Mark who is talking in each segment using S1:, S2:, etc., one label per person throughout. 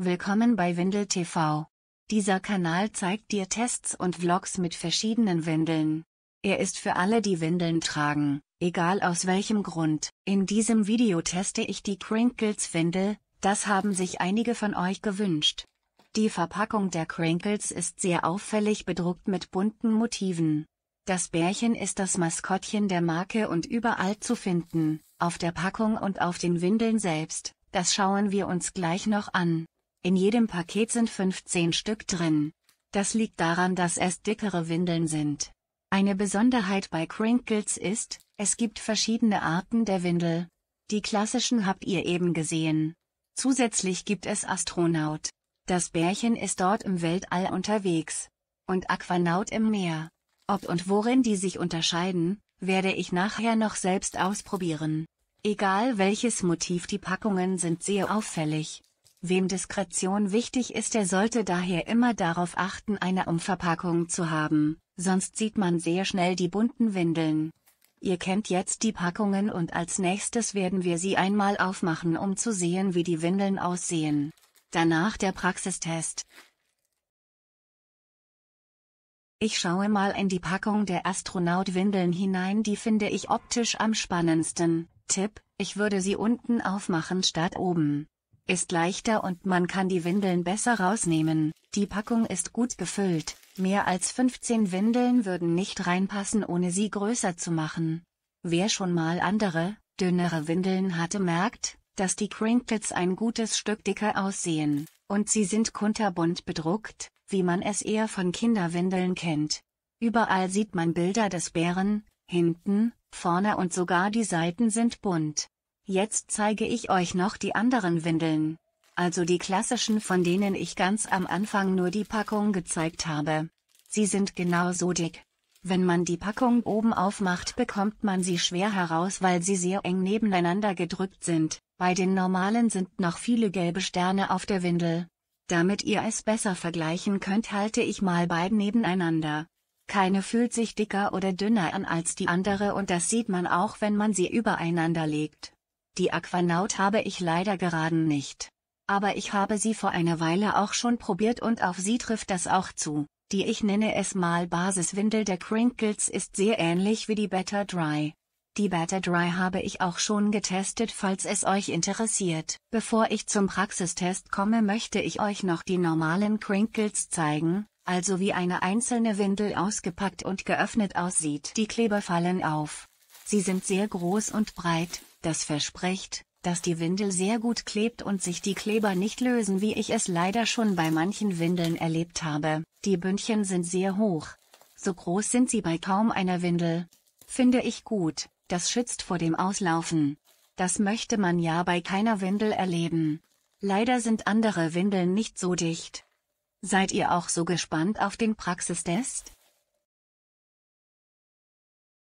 S1: Willkommen bei Windel TV. Dieser Kanal zeigt dir Tests und Vlogs mit verschiedenen Windeln. Er ist für alle, die Windeln tragen, egal aus welchem Grund. In diesem Video teste ich die Crinkles Windel, das haben sich einige von euch gewünscht. Die Verpackung der Crinkles ist sehr auffällig bedruckt mit bunten Motiven. Das Bärchen ist das Maskottchen der Marke und überall zu finden, auf der Packung und auf den Windeln selbst, das schauen wir uns gleich noch an. In jedem Paket sind 15 Stück drin. Das liegt daran, dass es dickere Windeln sind. Eine Besonderheit bei Crinkles ist, es gibt verschiedene Arten der Windel. Die klassischen habt ihr eben gesehen. Zusätzlich gibt es Astronaut. Das Bärchen ist dort im Weltall unterwegs. Und Aquanaut im Meer. Ob und worin die sich unterscheiden, werde ich nachher noch selbst ausprobieren. Egal welches Motiv die Packungen sind sehr auffällig. Wem Diskretion wichtig ist, der sollte daher immer darauf achten, eine Umverpackung zu haben, sonst sieht man sehr schnell die bunten Windeln. Ihr kennt jetzt die Packungen und als nächstes werden wir sie einmal aufmachen, um zu sehen, wie die Windeln aussehen. Danach der Praxistest. Ich schaue mal in die Packung der Astronaut-Windeln hinein, die finde ich optisch am spannendsten. Tipp, ich würde sie unten aufmachen statt oben ist leichter und man kann die Windeln besser rausnehmen. Die Packung ist gut gefüllt, mehr als 15 Windeln würden nicht reinpassen ohne sie größer zu machen. Wer schon mal andere, dünnere Windeln hatte merkt, dass die Crinkets ein gutes Stück dicker aussehen, und sie sind kunterbunt bedruckt, wie man es eher von Kinderwindeln kennt. Überall sieht man Bilder des Bären, hinten, vorne und sogar die Seiten sind bunt. Jetzt zeige ich euch noch die anderen Windeln. Also die klassischen von denen ich ganz am Anfang nur die Packung gezeigt habe. Sie sind genauso dick. Wenn man die Packung oben aufmacht bekommt man sie schwer heraus weil sie sehr eng nebeneinander gedrückt sind, bei den normalen sind noch viele gelbe Sterne auf der Windel. Damit ihr es besser vergleichen könnt halte ich mal beide nebeneinander. Keine fühlt sich dicker oder dünner an als die andere und das sieht man auch wenn man sie übereinander legt. Die Aquanaut habe ich leider gerade nicht. Aber ich habe sie vor einer Weile auch schon probiert und auf sie trifft das auch zu. Die ich nenne es mal Basiswindel der Crinkles ist sehr ähnlich wie die Better Dry. Die Better Dry habe ich auch schon getestet, falls es euch interessiert. Bevor ich zum Praxistest komme, möchte ich euch noch die normalen Crinkles zeigen, also wie eine einzelne Windel ausgepackt und geöffnet aussieht. Die Kleber fallen auf. Sie sind sehr groß und breit, das verspricht, dass die Windel sehr gut klebt und sich die Kleber nicht lösen wie ich es leider schon bei manchen Windeln erlebt habe. Die Bündchen sind sehr hoch. So groß sind sie bei kaum einer Windel. Finde ich gut, das schützt vor dem Auslaufen. Das möchte man ja bei keiner Windel erleben. Leider sind andere Windeln nicht so dicht. Seid ihr auch so gespannt auf den Praxistest?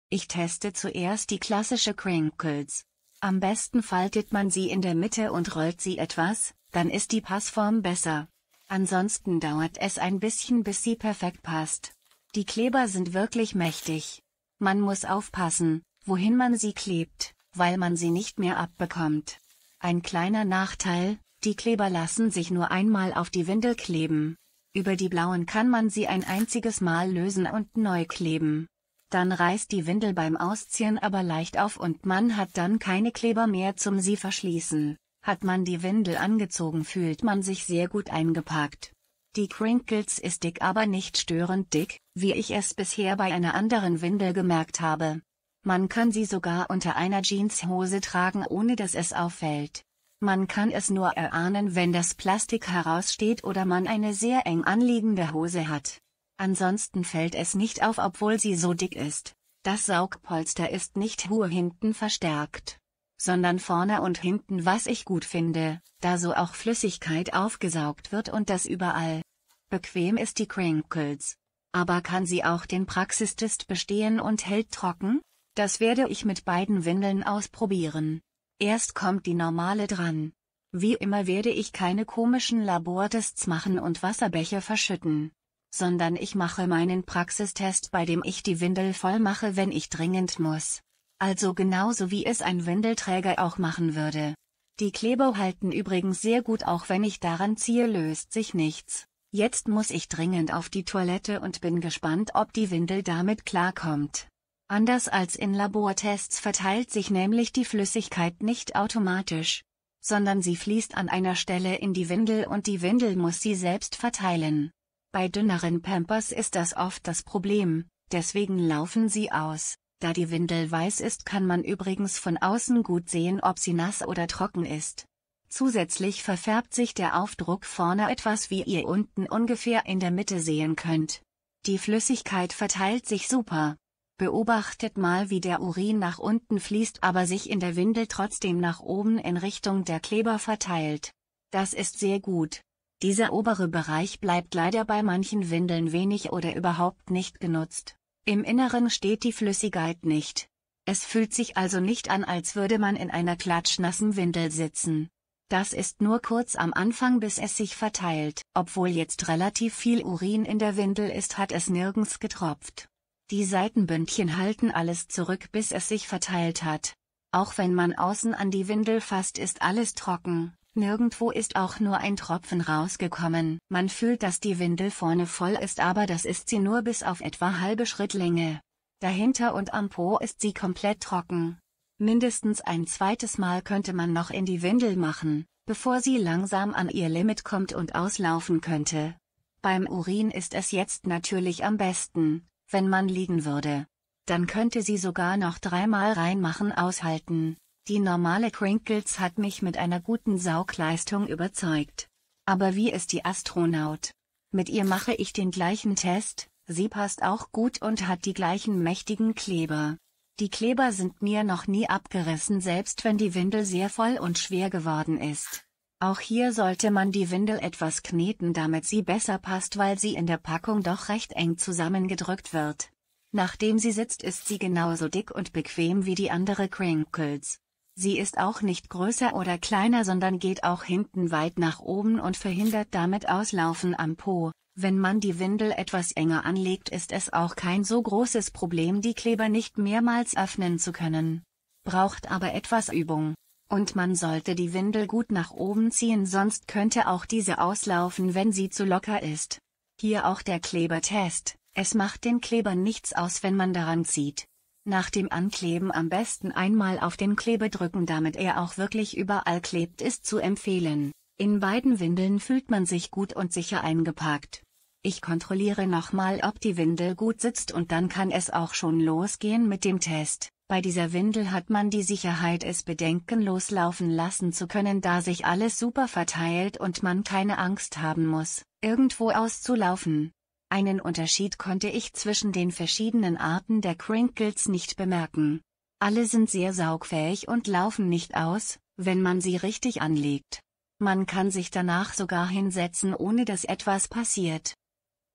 S1: Ich teste zuerst die klassische Crinkles. Am besten faltet man sie in der Mitte und rollt sie etwas, dann ist die Passform besser. Ansonsten dauert es ein bisschen bis sie perfekt passt. Die Kleber sind wirklich mächtig. Man muss aufpassen, wohin man sie klebt, weil man sie nicht mehr abbekommt. Ein kleiner Nachteil, die Kleber lassen sich nur einmal auf die Windel kleben. Über die blauen kann man sie ein einziges Mal lösen und neu kleben dann reißt die Windel beim Ausziehen aber leicht auf und man hat dann keine Kleber mehr zum sie verschließen. Hat man die Windel angezogen fühlt man sich sehr gut eingepackt. Die Crinkles ist dick aber nicht störend dick, wie ich es bisher bei einer anderen Windel gemerkt habe. Man kann sie sogar unter einer Jeanshose tragen ohne dass es auffällt. Man kann es nur erahnen wenn das Plastik heraussteht oder man eine sehr eng anliegende Hose hat. Ansonsten fällt es nicht auf obwohl sie so dick ist. Das Saugpolster ist nicht hohe hinten verstärkt, sondern vorne und hinten was ich gut finde, da so auch Flüssigkeit aufgesaugt wird und das überall. Bequem ist die Crinkles. Aber kann sie auch den Praxistest bestehen und hält trocken? Das werde ich mit beiden Windeln ausprobieren. Erst kommt die normale dran. Wie immer werde ich keine komischen Labortests machen und Wasserbäche verschütten sondern ich mache meinen Praxistest bei dem ich die Windel voll mache wenn ich dringend muss. Also genauso wie es ein Windelträger auch machen würde. Die Kleber halten übrigens sehr gut auch wenn ich daran ziehe löst sich nichts. Jetzt muss ich dringend auf die Toilette und bin gespannt ob die Windel damit klarkommt. Anders als in Labortests verteilt sich nämlich die Flüssigkeit nicht automatisch, sondern sie fließt an einer Stelle in die Windel und die Windel muss sie selbst verteilen. Bei dünneren Pampers ist das oft das Problem, deswegen laufen sie aus. Da die Windel weiß ist kann man übrigens von außen gut sehen ob sie nass oder trocken ist. Zusätzlich verfärbt sich der Aufdruck vorne etwas wie ihr unten ungefähr in der Mitte sehen könnt. Die Flüssigkeit verteilt sich super. Beobachtet mal wie der Urin nach unten fließt aber sich in der Windel trotzdem nach oben in Richtung der Kleber verteilt. Das ist sehr gut. Dieser obere Bereich bleibt leider bei manchen Windeln wenig oder überhaupt nicht genutzt. Im Inneren steht die Flüssigkeit nicht. Es fühlt sich also nicht an, als würde man in einer klatschnassen Windel sitzen. Das ist nur kurz am Anfang, bis es sich verteilt. Obwohl jetzt relativ viel Urin in der Windel ist, hat es nirgends getropft. Die Seitenbündchen halten alles zurück, bis es sich verteilt hat. Auch wenn man außen an die Windel fasst, ist alles trocken. Nirgendwo ist auch nur ein Tropfen rausgekommen. Man fühlt, dass die Windel vorne voll ist, aber das ist sie nur bis auf etwa halbe Schrittlänge. Dahinter und am Po ist sie komplett trocken. Mindestens ein zweites Mal könnte man noch in die Windel machen, bevor sie langsam an ihr Limit kommt und auslaufen könnte. Beim Urin ist es jetzt natürlich am besten, wenn man liegen würde. Dann könnte sie sogar noch dreimal reinmachen aushalten. Die normale Crinkles hat mich mit einer guten Saugleistung überzeugt. Aber wie ist die Astronaut? Mit ihr mache ich den gleichen Test, sie passt auch gut und hat die gleichen mächtigen Kleber. Die Kleber sind mir noch nie abgerissen selbst wenn die Windel sehr voll und schwer geworden ist. Auch hier sollte man die Windel etwas kneten damit sie besser passt weil sie in der Packung doch recht eng zusammengedrückt wird. Nachdem sie sitzt ist sie genauso dick und bequem wie die andere Crinkles. Sie ist auch nicht größer oder kleiner sondern geht auch hinten weit nach oben und verhindert damit Auslaufen am Po. Wenn man die Windel etwas enger anlegt ist es auch kein so großes Problem die Kleber nicht mehrmals öffnen zu können. Braucht aber etwas Übung. Und man sollte die Windel gut nach oben ziehen sonst könnte auch diese auslaufen wenn sie zu locker ist. Hier auch der Klebertest, es macht den Kleber nichts aus wenn man daran zieht. Nach dem Ankleben am besten einmal auf den Klebedrücken damit er auch wirklich überall klebt ist zu empfehlen. In beiden Windeln fühlt man sich gut und sicher eingepackt. Ich kontrolliere nochmal ob die Windel gut sitzt und dann kann es auch schon losgehen mit dem Test. Bei dieser Windel hat man die Sicherheit es bedenkenlos laufen lassen zu können da sich alles super verteilt und man keine Angst haben muss, irgendwo auszulaufen. Einen Unterschied konnte ich zwischen den verschiedenen Arten der Crinkles nicht bemerken. Alle sind sehr saugfähig und laufen nicht aus, wenn man sie richtig anlegt. Man kann sich danach sogar hinsetzen, ohne dass etwas passiert.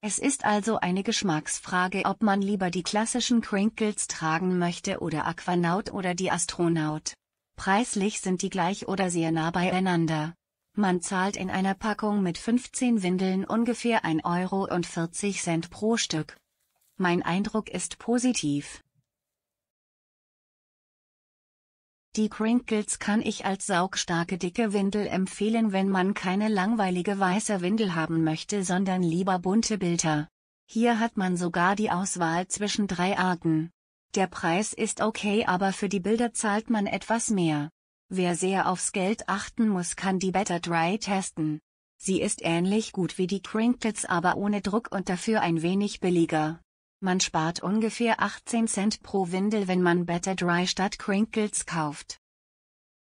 S1: Es ist also eine Geschmacksfrage, ob man lieber die klassischen Crinkles tragen möchte oder Aquanaut oder die Astronaut. Preislich sind die gleich oder sehr nah beieinander. Man zahlt in einer Packung mit 15 Windeln ungefähr 1,40 Euro pro Stück. Mein Eindruck ist positiv. Die Crinkles kann ich als saugstarke dicke Windel empfehlen, wenn man keine langweilige weiße Windel haben möchte, sondern lieber bunte Bilder. Hier hat man sogar die Auswahl zwischen drei Arten. Der Preis ist okay, aber für die Bilder zahlt man etwas mehr. Wer sehr aufs Geld achten muss kann die Better Dry testen. Sie ist ähnlich gut wie die Crinkles aber ohne Druck und dafür ein wenig billiger. Man spart ungefähr 18 Cent pro Windel wenn man Better Dry statt Crinkles kauft.